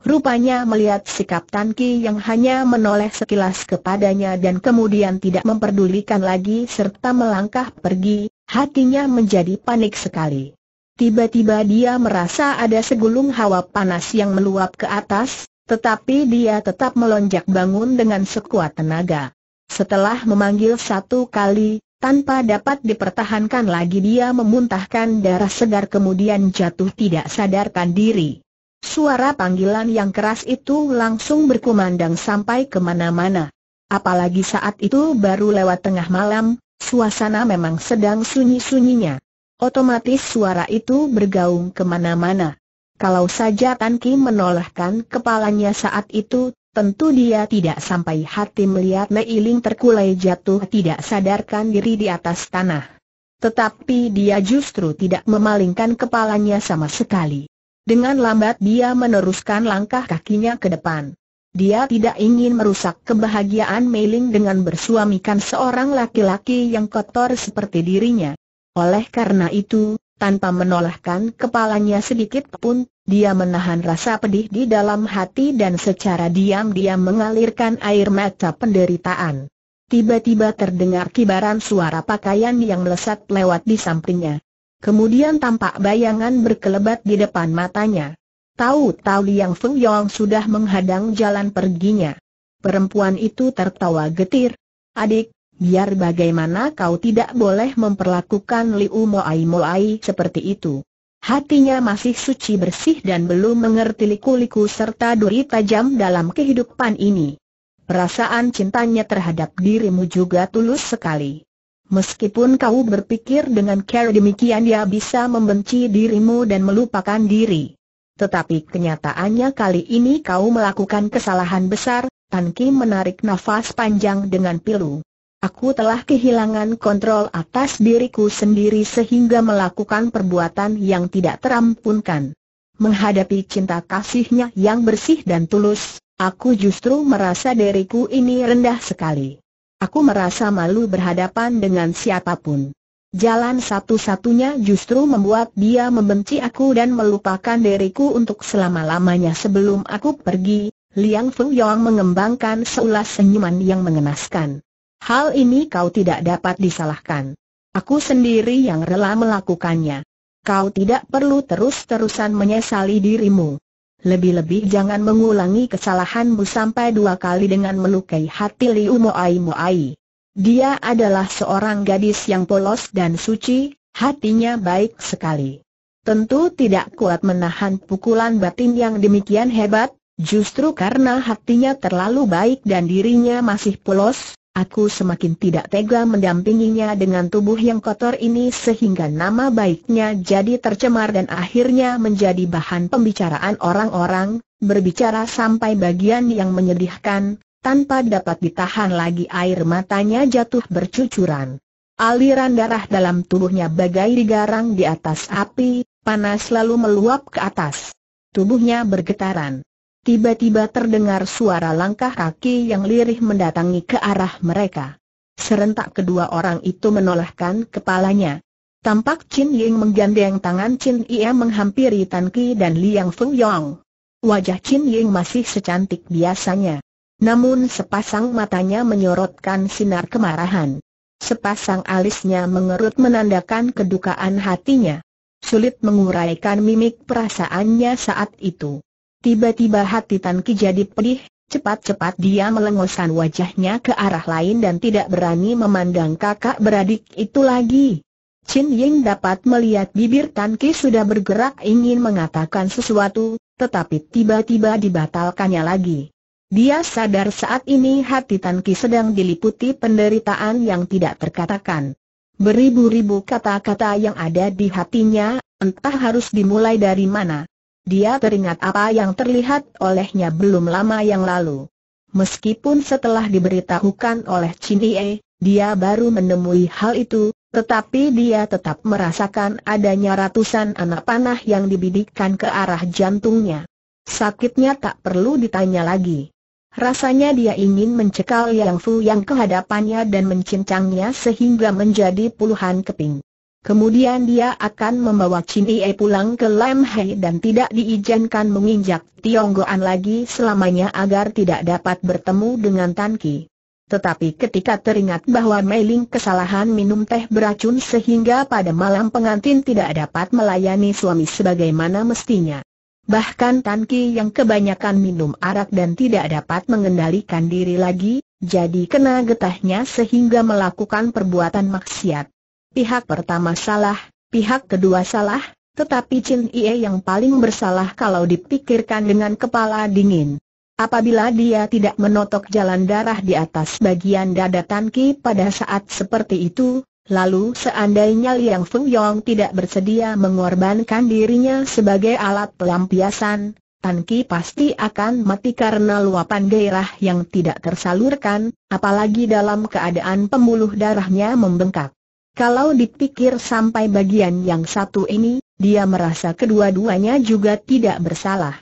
Rupanya melihat sikap Tan Ki yang hanya menoleh sekilas kepadanya dan kemudian tidak memperdulikan lagi serta melangkah pergi, hatinya menjadi panik sekali. Tiba-tiba dia merasa ada segulung hawa panas yang meluap ke atas, tetapi dia tetap melonjak bangun dengan sekuat tenaga. Setelah memanggil satu kali, tanpa dapat dipertahankan lagi dia memuntahkan darah segar kemudian jatuh tidak sadarkan diri. Suara panggilan yang keras itu langsung berkumandang sampai kemana-mana. Apalagi saat itu baru lewat tengah malam, Suasana memang sedang sunyi-sunyinya. Otomatis suara itu bergaung kemana-mana. Kalau saja Tan Kim menolakkan kepalanya saat itu, tentu dia tidak sampai hati melihat Ling terkulai jatuh tidak sadarkan diri di atas tanah. Tetapi dia justru tidak memalingkan kepalanya sama sekali. Dengan lambat dia meneruskan langkah kakinya ke depan. Dia tidak ingin merusak kebahagiaan Meiling dengan bersuamikan seorang laki-laki yang kotor seperti dirinya. Oleh karena itu, tanpa menolakkan kepalanya sedikit pun, dia menahan rasa pedih di dalam hati dan secara diam-diam mengalirkan air mata penderitaan. Tiba-tiba terdengar kibaran suara pakaian yang melesat lewat di sampingnya. Kemudian tampak bayangan berkelebat di depan matanya. Tahu-tahu Liang Feng Yong sudah menghadang jalan perginya. Perempuan itu tertawa getir. Adik, biar bagaimana kau tidak boleh memperlakukan Liu Moai Moai seperti itu. Hatinya masih suci bersih dan belum mengerti liku-liku serta duri tajam dalam kehidupan ini. Perasaan cintanya terhadap dirimu juga tulus sekali. Meskipun kau berpikir dengan cara demikian dia bisa membenci dirimu dan melupakan diri. Tetapi kenyataannya kali ini kau melakukan kesalahan besar, Tan Kim menarik nafas panjang dengan pilu. Aku telah kehilangan kontrol atas diriku sendiri sehingga melakukan perbuatan yang tidak terampunkan. Menghadapi cinta kasihnya yang bersih dan tulus, aku justru merasa diriku ini rendah sekali. Aku merasa malu berhadapan dengan siapapun. Jalan satu-satunya justru membuat dia membenci aku dan melupakan diriku untuk selama-lamanya sebelum aku pergi, Liang Feng Yong mengembangkan seulas senyuman yang mengenaskan. Hal ini kau tidak dapat disalahkan. Aku sendiri yang rela melakukannya. Kau tidak perlu terus-terusan menyesali dirimu. Lebih-lebih jangan mengulangi kesalahanmu sampai dua kali dengan melukai hati Liu Moai Moai. Dia adalah seorang gadis yang polos dan suci, hatinya baik sekali. Tentu tidak kuat menahan pukulan batin yang demikian hebat, justru karena hatinya terlalu baik dan dirinya masih polos, aku semakin tidak tega mendampinginya dengan tubuh yang kotor ini sehingga nama baiknya jadi tercemar dan akhirnya menjadi bahan pembicaraan orang-orang, berbicara sampai bagian yang menyedihkan, tanpa dapat ditahan lagi air matanya jatuh bercucuran. Aliran darah dalam tubuhnya bagai digarang di atas api, panas lalu meluap ke atas. Tubuhnya bergetaran. Tiba-tiba terdengar suara langkah kaki yang lirih mendatangi ke arah mereka. Serentak kedua orang itu menolehkan kepalanya. Tampak Chin Ying menggandeng tangan Chin Ia menghampiri Tan Ki dan Liang Feng Yong. Wajah Chin Ying masih secantik biasanya. Namun sepasang matanya menyorotkan sinar kemarahan. Sepasang alisnya mengerut menandakan kedukaan hatinya. Sulit menguraikan mimik perasaannya saat itu. Tiba-tiba hati Tan Ki jadi pedih, cepat-cepat dia melengoskan wajahnya ke arah lain dan tidak berani memandang kakak beradik itu lagi. Chin Ying dapat melihat bibir Tan Ki sudah bergerak ingin mengatakan sesuatu, tetapi tiba-tiba dibatalkannya lagi. Dia sadar saat ini hati Tan Ki sedang diliputi penderitaan yang tidak terkatakan. Beribu-ribu kata-kata yang ada di hatinya, entah harus dimulai dari mana. Dia teringat apa yang terlihat olehnya belum lama yang lalu. Meskipun setelah diberitahukan oleh Chin Ie, dia baru menemui hal itu, tetapi dia tetap merasakan adanya ratusan anak panah yang dibidikkan ke arah jantungnya. Sakitnya tak perlu ditanya lagi. Rasanya dia ingin mencekal Yang Fu yang kehadapannya dan mencincangnya sehingga menjadi puluhan keping. Kemudian dia akan membawa Chin Ie pulang ke Lam Hai dan tidak diizinkan menginjak Goan lagi selamanya agar tidak dapat bertemu dengan Tan Ki. Tetapi ketika teringat bahwa Mei Ling kesalahan minum teh beracun sehingga pada malam pengantin tidak dapat melayani suami sebagaimana mestinya Bahkan Tan yang kebanyakan minum arak dan tidak dapat mengendalikan diri lagi, jadi kena getahnya sehingga melakukan perbuatan maksiat. Pihak pertama salah, pihak kedua salah, tetapi Chin Ie yang paling bersalah kalau dipikirkan dengan kepala dingin. Apabila dia tidak menotok jalan darah di atas bagian dada Tan pada saat seperti itu, Lalu seandainya Liang Feng Yong tidak bersedia mengorbankan dirinya sebagai alat pelampiasan, Tan Ki pasti akan mati karena luapan gairah yang tidak tersalurkan, apalagi dalam keadaan pembuluh darahnya membengkak. Kalau dipikir sampai bagian yang satu ini, dia merasa kedua-duanya juga tidak bersalah.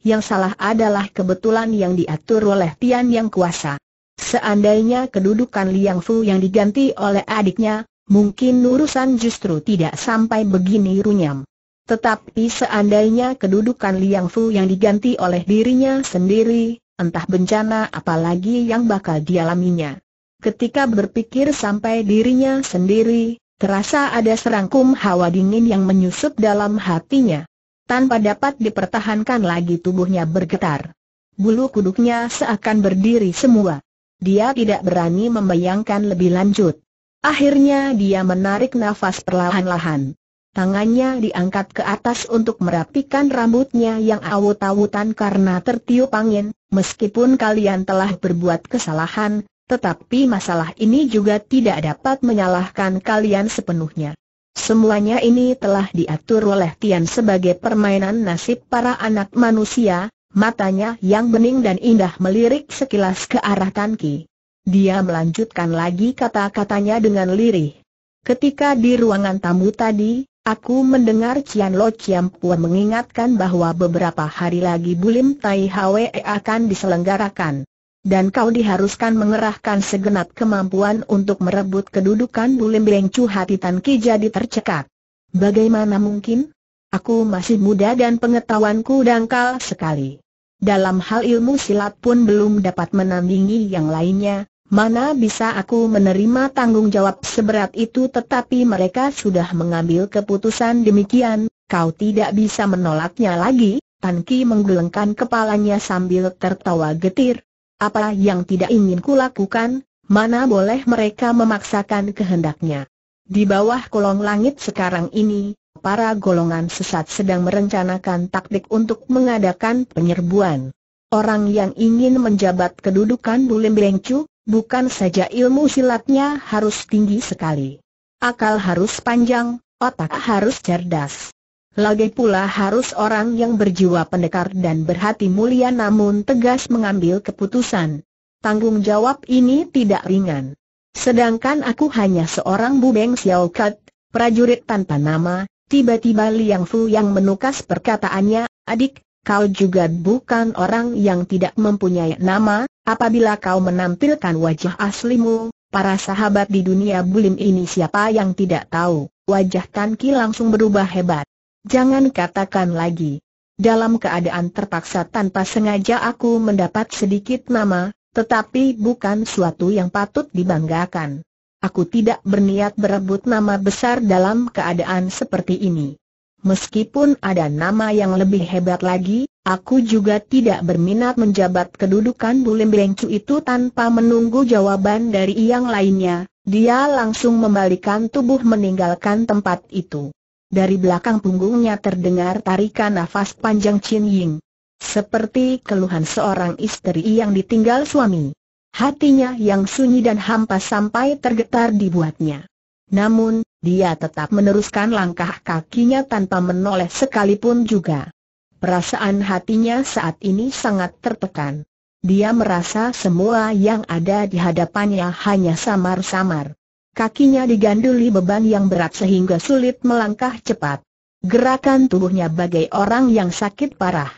Yang salah adalah kebetulan yang diatur oleh Tian Yang Kuasa. Seandainya kedudukan Liang Fu yang diganti oleh adiknya, Mungkin urusan justru tidak sampai begini runyam. Tetapi seandainya kedudukan Liang Fu yang diganti oleh dirinya sendiri, entah bencana apalagi yang bakal dialaminya. Ketika berpikir sampai dirinya sendiri, terasa ada serangkum hawa dingin yang menyusup dalam hatinya. Tanpa dapat dipertahankan lagi tubuhnya bergetar. Bulu kuduknya seakan berdiri semua. Dia tidak berani membayangkan lebih lanjut. Akhirnya dia menarik nafas perlahan-lahan. Tangannya diangkat ke atas untuk merapikan rambutnya yang awut-awutan karena tertiup angin. Meskipun kalian telah berbuat kesalahan, tetapi masalah ini juga tidak dapat menyalahkan kalian sepenuhnya. Semuanya ini telah diatur oleh Tian sebagai permainan nasib para anak manusia, matanya yang bening dan indah melirik sekilas ke arah Tan Ki. Dia melanjutkan lagi kata-katanya dengan lirih. Ketika di ruangan tamu tadi, aku mendengar Cian Lo Ciam Puan mengingatkan bahwa beberapa hari lagi Bulim Tai Hwe akan diselenggarakan. Dan kau diharuskan mengerahkan segenap kemampuan untuk merebut kedudukan Bulim Beng Chu Hati Tan Ki jadi tercekat. Bagaimana mungkin? Aku masih muda dan pengetahuanku dangkal sekali. Dalam hal ilmu silat pun belum dapat menandingi yang lainnya, Mana bisa aku menerima tanggung jawab seberat itu tetapi mereka sudah mengambil keputusan demikian, kau tidak bisa menolaknya lagi, Tan Ki menggelengkan kepalanya sambil tertawa getir. Apa yang tidak ingin kulakukan, mana boleh mereka memaksakan kehendaknya. Di bawah kolong langit sekarang ini, para golongan sesat sedang merencanakan taktik untuk mengadakan penyerbuan. Orang yang ingin menjabat kedudukan Bulim Bengcu, Bukan saja ilmu silatnya harus tinggi sekali. Akal harus panjang, otak harus cerdas. Lagi pula harus orang yang berjiwa pendekar dan berhati mulia namun tegas mengambil keputusan. Tanggung jawab ini tidak ringan. Sedangkan aku hanya seorang bubeng siokat, prajurit tanpa nama, tiba-tiba Liang Fu yang menukas perkataannya, adik, kau juga bukan orang yang tidak mempunyai nama, apabila kau menampilkan wajah aslimu, para sahabat di dunia bulim ini siapa yang tidak tahu, wajah Tan Ki langsung berubah hebat. Jangan katakan lagi. Dalam keadaan terpaksa tanpa sengaja aku mendapat sedikit nama, tetapi bukan suatu yang patut dibanggakan. Aku tidak berniat berebut nama besar dalam keadaan seperti ini. Meskipun ada nama yang lebih hebat lagi, aku juga tidak berminat menjabat kedudukan Bulim Bengcu itu tanpa menunggu jawaban dari yang lainnya. Dia langsung membalikan tubuh meninggalkan tempat itu. Dari belakang punggungnya terdengar tarikan nafas panjang Chin Ying. Seperti keluhan seorang istri yang ditinggal suami. Hatinya yang sunyi dan hampa sampai tergetar dibuatnya. Namun, dia tetap meneruskan langkah kakinya tanpa menoleh sekalipun juga. Perasaan hatinya saat ini sangat tertekan. Dia merasa semua yang ada di hadapannya hanya samar-samar. Kakinya diganduli beban yang berat sehingga sulit melangkah cepat. Gerakan tubuhnya bagai orang yang sakit parah.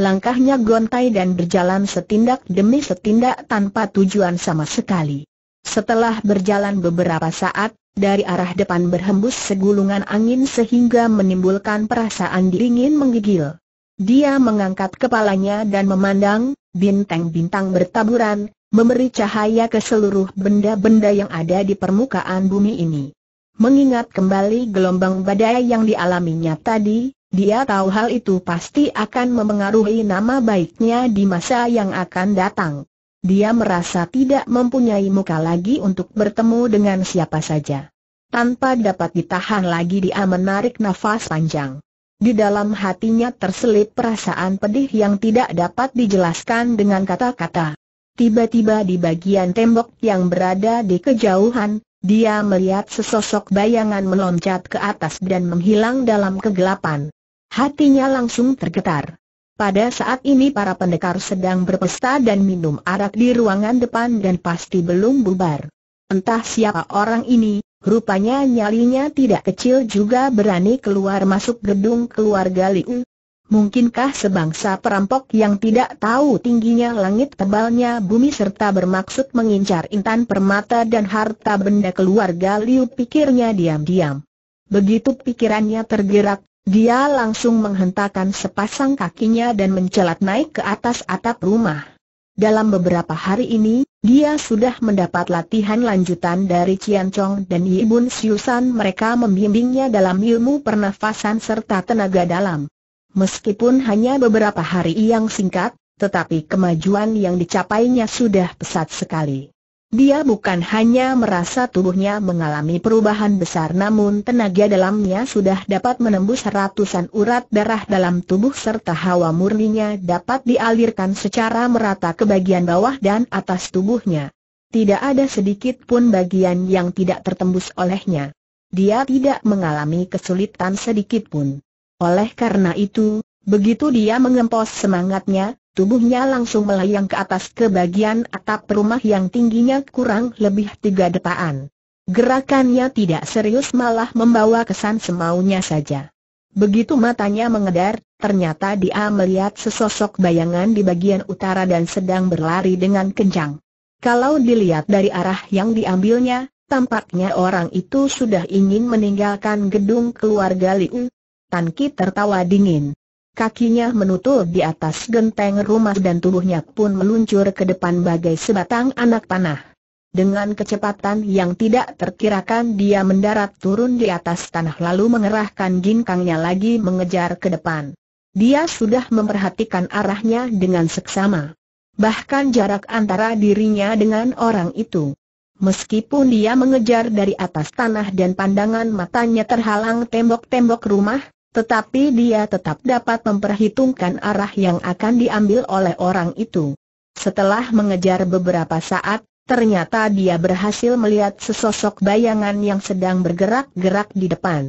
Langkahnya gontai dan berjalan setindak demi setindak tanpa tujuan sama sekali. Setelah berjalan beberapa saat, dari arah depan berhembus segulungan angin sehingga menimbulkan perasaan dingin menggigil. Dia mengangkat kepalanya dan memandang, bintang-bintang bertaburan, memberi cahaya ke seluruh benda-benda yang ada di permukaan bumi ini. Mengingat kembali gelombang badai yang dialaminya tadi, dia tahu hal itu pasti akan memengaruhi nama baiknya di masa yang akan datang. Dia merasa tidak mempunyai muka lagi untuk bertemu dengan siapa saja. Tanpa dapat ditahan lagi dia menarik nafas panjang. Di dalam hatinya terselip perasaan pedih yang tidak dapat dijelaskan dengan kata-kata. Tiba-tiba di bagian tembok yang berada di kejauhan, dia melihat sesosok bayangan meloncat ke atas dan menghilang dalam kegelapan. Hatinya langsung tergetar. Pada saat ini para pendekar sedang berpesta dan minum arak di ruangan depan dan pasti belum bubar. Entah siapa orang ini, rupanya nyalinya tidak kecil juga berani keluar masuk gedung keluarga Liu. Mungkinkah sebangsa perampok yang tidak tahu tingginya langit tebalnya bumi serta bermaksud mengincar intan permata dan harta benda keluarga Liu pikirnya diam-diam. Begitu pikirannya tergerak, dia langsung menghentakkan sepasang kakinya dan mencelat naik ke atas atap rumah. Dalam beberapa hari ini, dia sudah mendapat latihan lanjutan dari Cian Chong dan Ibu Siusan mereka membimbingnya dalam ilmu pernafasan serta tenaga dalam. Meskipun hanya beberapa hari yang singkat, tetapi kemajuan yang dicapainya sudah pesat sekali. Dia bukan hanya merasa tubuhnya mengalami perubahan besar namun tenaga dalamnya sudah dapat menembus ratusan urat darah dalam tubuh serta hawa murninya dapat dialirkan secara merata ke bagian bawah dan atas tubuhnya. Tidak ada sedikit pun bagian yang tidak tertembus olehnya. Dia tidak mengalami kesulitan sedikit pun. Oleh karena itu, begitu dia mengempos semangatnya, Tubuhnya langsung melayang ke atas ke bagian atap rumah yang tingginya kurang lebih tiga detaan. Gerakannya tidak serius malah membawa kesan semaunya saja. Begitu matanya mengedar, ternyata dia melihat sesosok bayangan di bagian utara dan sedang berlari dengan kencang. Kalau dilihat dari arah yang diambilnya, tampaknya orang itu sudah ingin meninggalkan gedung keluarga Liu. Tan Ki tertawa dingin. Kakinya menutul di atas genteng rumah dan tubuhnya pun meluncur ke depan bagai sebatang anak panah. Dengan kecepatan yang tidak terkirakan dia mendarat turun di atas tanah lalu mengerahkan ginkangnya lagi mengejar ke depan. Dia sudah memperhatikan arahnya dengan seksama. Bahkan jarak antara dirinya dengan orang itu. Meskipun dia mengejar dari atas tanah dan pandangan matanya terhalang tembok-tembok rumah, tetapi dia tetap dapat memperhitungkan arah yang akan diambil oleh orang itu. Setelah mengejar beberapa saat, ternyata dia berhasil melihat sesosok bayangan yang sedang bergerak-gerak di depan.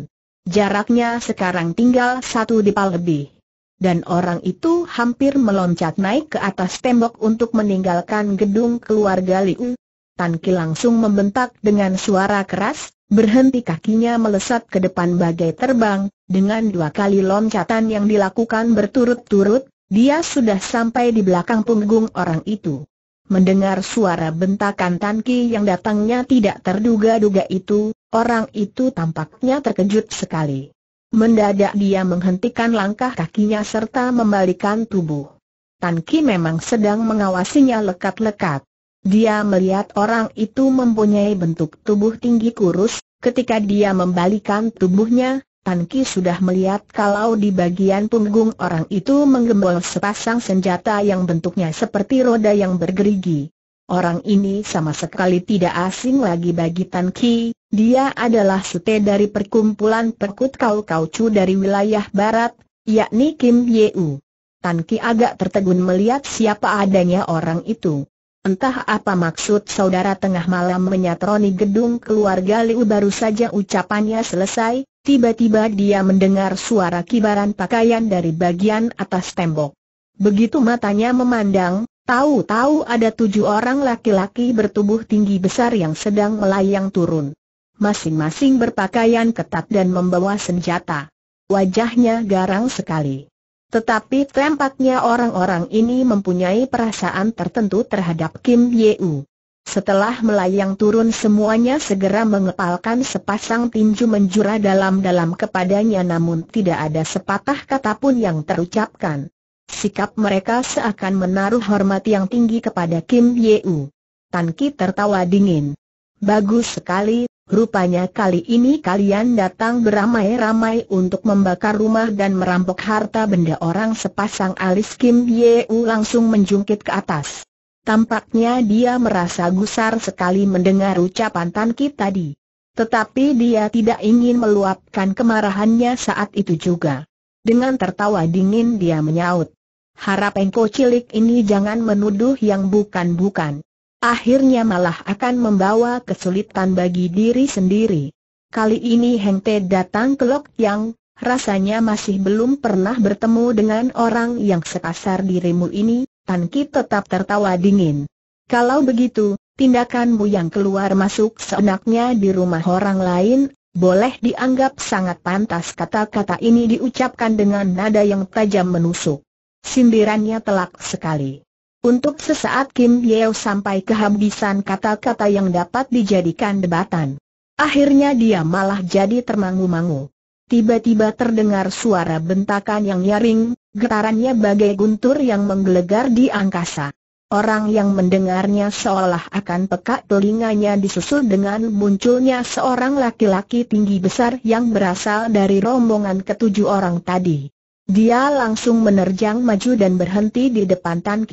Jaraknya sekarang tinggal satu dipal lebih. Dan orang itu hampir meloncat naik ke atas tembok untuk meninggalkan gedung keluarga Liu. Tan Ki langsung membentak dengan suara keras, Berhenti kakinya melesat ke depan bagai terbang, dengan dua kali loncatan yang dilakukan berturut-turut, dia sudah sampai di belakang punggung orang itu. Mendengar suara bentakan Tanki yang datangnya tidak terduga-duga itu, orang itu tampaknya terkejut sekali. Mendadak dia menghentikan langkah kakinya serta membalikan tubuh. Tanki memang sedang mengawasinya lekat-lekat. Dia melihat orang itu mempunyai bentuk tubuh tinggi kurus, ketika dia membalikan tubuhnya, Tan Ki sudah melihat kalau di bagian punggung orang itu menggembol sepasang senjata yang bentuknya seperti roda yang bergerigi. Orang ini sama sekali tidak asing lagi bagi Tan Ki, dia adalah sute dari perkumpulan perkut kau kaucu dari wilayah barat, yakni Kim Yeu. Tan Ki agak tertegun melihat siapa adanya orang itu. Entah apa maksud saudara tengah malam menyatroni gedung keluarga Liu baru saja ucapannya selesai, tiba-tiba dia mendengar suara kibaran pakaian dari bagian atas tembok. Begitu matanya memandang, tahu-tahu ada tujuh orang laki-laki bertubuh tinggi besar yang sedang melayang turun. Masing-masing berpakaian ketat dan membawa senjata. Wajahnya garang sekali. Tetapi tampaknya orang-orang ini mempunyai perasaan tertentu terhadap Kim ye Yeu. Setelah melayang turun semuanya segera mengepalkan sepasang tinju menjura dalam-dalam kepadanya namun tidak ada sepatah kata pun yang terucapkan. Sikap mereka seakan menaruh hormat yang tinggi kepada Kim Yeu. Tan Ki tertawa dingin. Bagus sekali, Rupanya kali ini kalian datang beramai-ramai untuk membakar rumah dan merampok harta benda orang sepasang alis Kim ye U langsung menjungkit ke atas. Tampaknya dia merasa gusar sekali mendengar ucapan Tan Ki tadi. Tetapi dia tidak ingin meluapkan kemarahannya saat itu juga. Dengan tertawa dingin dia menyaut. Harap engkau cilik ini jangan menuduh yang bukan-bukan. Akhirnya malah akan membawa kesulitan bagi diri sendiri. Kali ini Heng Te datang ke Lok Yang, rasanya masih belum pernah bertemu dengan orang yang sekasar dirimu ini, Tan Ki tetap tertawa dingin. Kalau begitu, tindakanmu yang keluar masuk seenaknya di rumah orang lain, boleh dianggap sangat pantas kata-kata ini diucapkan dengan nada yang tajam menusuk. Sindirannya telak sekali. Untuk sesaat Kim Yeo sampai kehabisan kata-kata yang dapat dijadikan debatan. Akhirnya dia malah jadi termangu-mangu. Tiba-tiba terdengar suara bentakan yang nyaring, getarannya bagai guntur yang menggelegar di angkasa. Orang yang mendengarnya seolah akan peka telinganya disusul dengan munculnya seorang laki-laki tinggi besar yang berasal dari rombongan ketujuh orang tadi. Dia langsung menerjang maju dan berhenti di depan Tan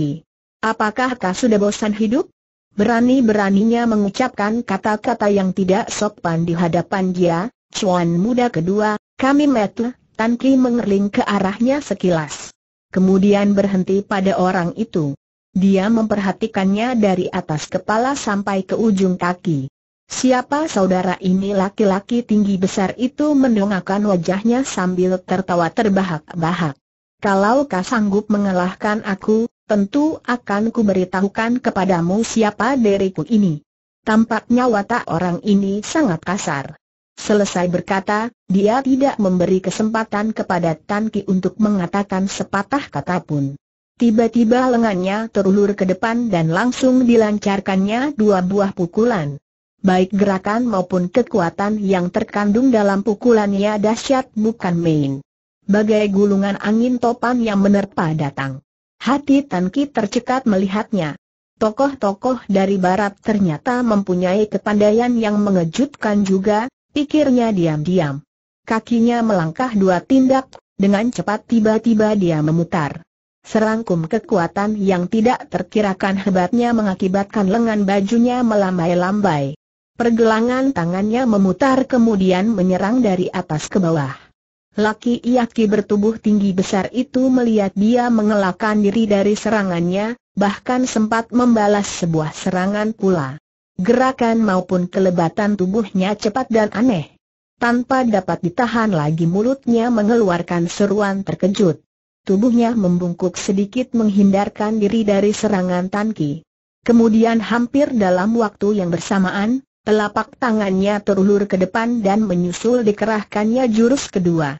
Apakah kau sudah bosan hidup? Berani-beraninya mengucapkan kata-kata yang tidak sopan di hadapan dia, cuan muda kedua, kami metu, Tan Ki mengerling ke arahnya sekilas. Kemudian berhenti pada orang itu. Dia memperhatikannya dari atas kepala sampai ke ujung kaki. Siapa saudara ini laki-laki tinggi besar itu mendongakkan wajahnya sambil tertawa terbahak-bahak. Kalau kau sanggup mengalahkan aku, tentu akan kuberitahukan kepadamu siapa diriku ini. Tampaknya watak orang ini sangat kasar. Selesai berkata, dia tidak memberi kesempatan kepada Tan Ki untuk mengatakan sepatah kata pun. Tiba-tiba lengannya terulur ke depan dan langsung dilancarkannya dua buah pukulan. Baik gerakan maupun kekuatan yang terkandung dalam pukulannya dahsyat bukan main. Bagai gulungan angin topan yang menerpa datang. Hati Tan tercekat melihatnya. Tokoh-tokoh dari barat ternyata mempunyai kepandaian yang mengejutkan juga, pikirnya diam-diam. Kakinya melangkah dua tindak, dengan cepat tiba-tiba dia memutar. Serangkum kekuatan yang tidak terkirakan hebatnya mengakibatkan lengan bajunya melambai-lambai. Pergelangan tangannya memutar kemudian menyerang dari atas ke bawah. Laki laki bertubuh tinggi besar itu melihat dia mengelakkan diri dari serangannya, bahkan sempat membalas sebuah serangan pula. Gerakan maupun kelebatan tubuhnya cepat dan aneh. Tanpa dapat ditahan lagi mulutnya mengeluarkan seruan terkejut. Tubuhnya membungkuk sedikit menghindarkan diri dari serangan Tanki. Kemudian hampir dalam waktu yang bersamaan, telapak tangannya terulur ke depan dan menyusul dikerahkannya jurus kedua.